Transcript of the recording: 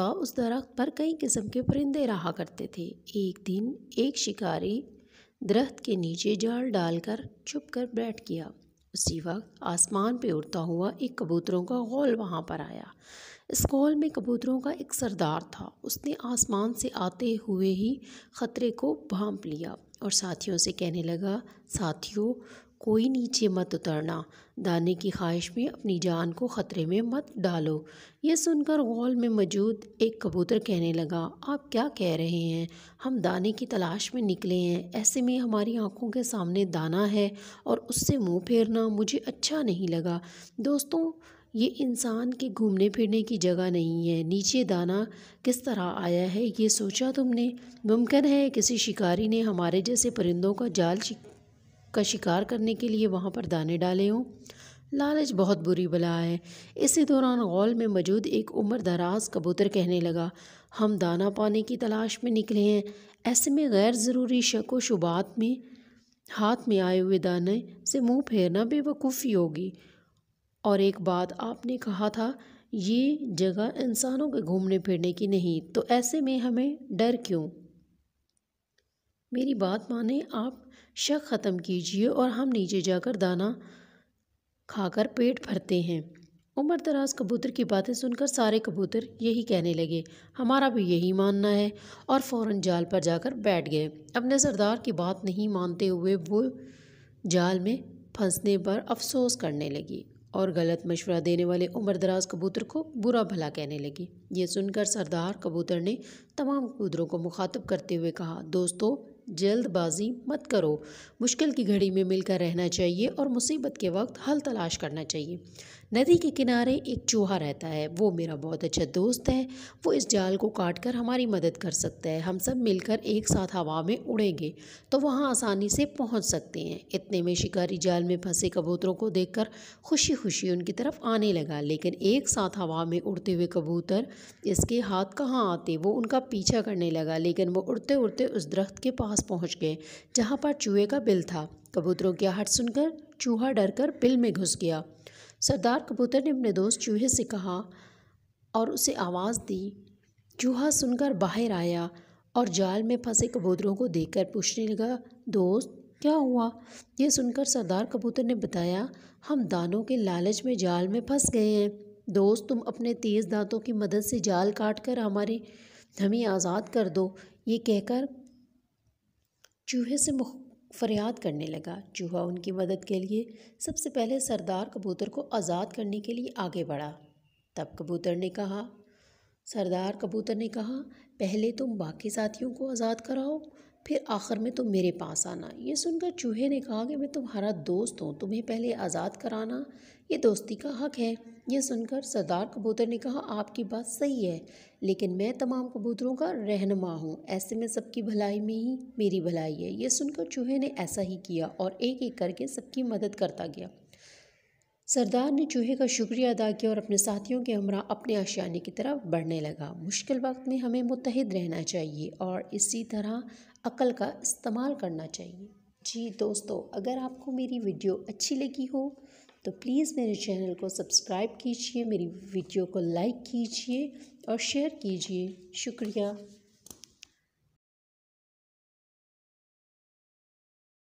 उस दरख्त पर कई किस्म के परिंदे रहा करते थे एक दिन एक शिकारी दरख्त के नीचे जाल डालकर छुप कर बैठ गया उसी वक्त आसमान पे उड़ता हुआ एक कबूतरों का गौल वहाँ पर आया इस गौल में कबूतरों का एक सरदार था उसने आसमान से आते हुए ही ख़तरे को भांप लिया और साथियों से कहने लगा साथियों कोई नीचे मत उतरना दाने की ख्वाहिश में अपनी जान को ख़तरे में मत डालो ये सुनकर गौल में मौजूद एक कबूतर कहने लगा आप क्या कह रहे हैं हम दाने की तलाश में निकले हैं ऐसे में हमारी आंखों के सामने दाना है और उससे मुंह फेरना मुझे अच्छा नहीं लगा दोस्तों ये इंसान के घूमने फिरने की जगह नहीं है नीचे दाना किस तरह आया है ये सोचा तुमने मुमकिन है किसी शिकारी ने हमारे जैसे परिंदों का जाल का शिकार करने के लिए वहाँ पर दाने डाले हों लालच बहुत बुरी बला है इसी दौरान गौल में मौजूद एक उम्र दराज कबूतर कहने लगा हम दाना पाने की तलाश में निकले हैं ऐसे में गैर ज़रूरी शक व शुबात में हाथ में आए हुए दाने से मुंह फेरना बेवकूफ़ी होगी और एक बात आपने कहा था ये जगह इंसानों के घूमने फिरने की नहीं तो ऐसे में हमें डर क्यों मेरी बात माने आप शक ख़त्म कीजिए और हम नीचे जाकर दाना खाकर पेट भरते हैं उम्र दराज कबूतर की बातें सुनकर सारे कबूतर यही कहने लगे हमारा भी यही मानना है और फ़ौर जाल पर जाकर बैठ गए अपने सरदार की बात नहीं मानते हुए वो जाल में फंसने पर अफसोस करने लगी और गलत मशवरा देने वाले उम्र दराज कबूतर को बुरा भला कहने लगी ये सुनकर सरदार कबूतर ने तमाम कबूतरों को मुखातब करते हुए कहा दोस्तों जल्दबाजी मत करो मुश्किल की घड़ी में मिलकर रहना चाहिए और मुसीबत के वक्त हल तलाश करना चाहिए नदी के किनारे एक चूहा रहता है वो मेरा बहुत अच्छा दोस्त है वो इस जाल को काट कर हमारी मदद कर सकता है हम सब मिलकर एक साथ हवा में उड़ेंगे तो वहाँ आसानी से पहुँच सकते हैं इतने में शिकारी जाल में फंसे कबूतरों को कर खुशी खुशी उनकी तरफ आने लगा लेकिन एक साथ हवा में उड़ते हुए कबूतर इसके हाथ कहाँ आते वो उनका पीछा करने लगा लेकिन वो उड़ते उड़ते उस दरख्त के पास पास पहुंच गए जहां पर चूहे का बिल था कबूतरों की आहट सुनकर चूहा डरकर बिल में घुस गया सरदार कबूतर ने अपने दोस्त चूहे से कहा और उसे आवाज़ दी चूहा सुनकर बाहर आया और जाल में फंसे कबूतरों को देखकर पूछने लगा दोस्त क्या हुआ यह सुनकर सरदार कबूतर ने बताया हम दानों के लालच में जाल में फंस गए हैं दोस्त तुम अपने तेज़ दांतों की मदद से जाल काट कर हमारी हमें आज़ाद कर दो ये कहकर चूहे से फरियाद करने लगा चूहा उनकी मदद के लिए सबसे पहले सरदार कबूतर को आज़ाद करने के लिए आगे बढ़ा तब कबूतर ने कहा सरदार कबूतर ने कहा पहले तुम बाकी साथियों को आज़ाद कराओ फिर आखिर में तुम मेरे पास आना ये सुनकर चूहे ने कहा कि मैं तुम्हारा दोस्त हूँ तुम्हें पहले आज़ाद कराना ये दोस्ती का हक है यह सुनकर सरदार कबूतर ने कहा आपकी बात सही है लेकिन मैं तमाम कबूतरों का रहनमा हूँ ऐसे में सबकी भलाई में ही मेरी भलाई है यह सुनकर चूहे ने ऐसा ही किया और एक एक करके सबकी मदद करता गया सरदार ने चूहे का शुक्रिया अदा किया और अपने साथियों के हमरा अपने आशियाने की तरफ बढ़ने लगा मुश्किल वक्त में हमें मुतहद रहना चाहिए और इसी तरह अकल का इस्तेमाल करना चाहिए जी दोस्तों अगर आपको मेरी वीडियो अच्छी लगी हो तो प्लीज़ मेरे चैनल को सब्सक्राइब कीजिए मेरी वीडियो को लाइक कीजिए और शेयर कीजिए शुक्रिया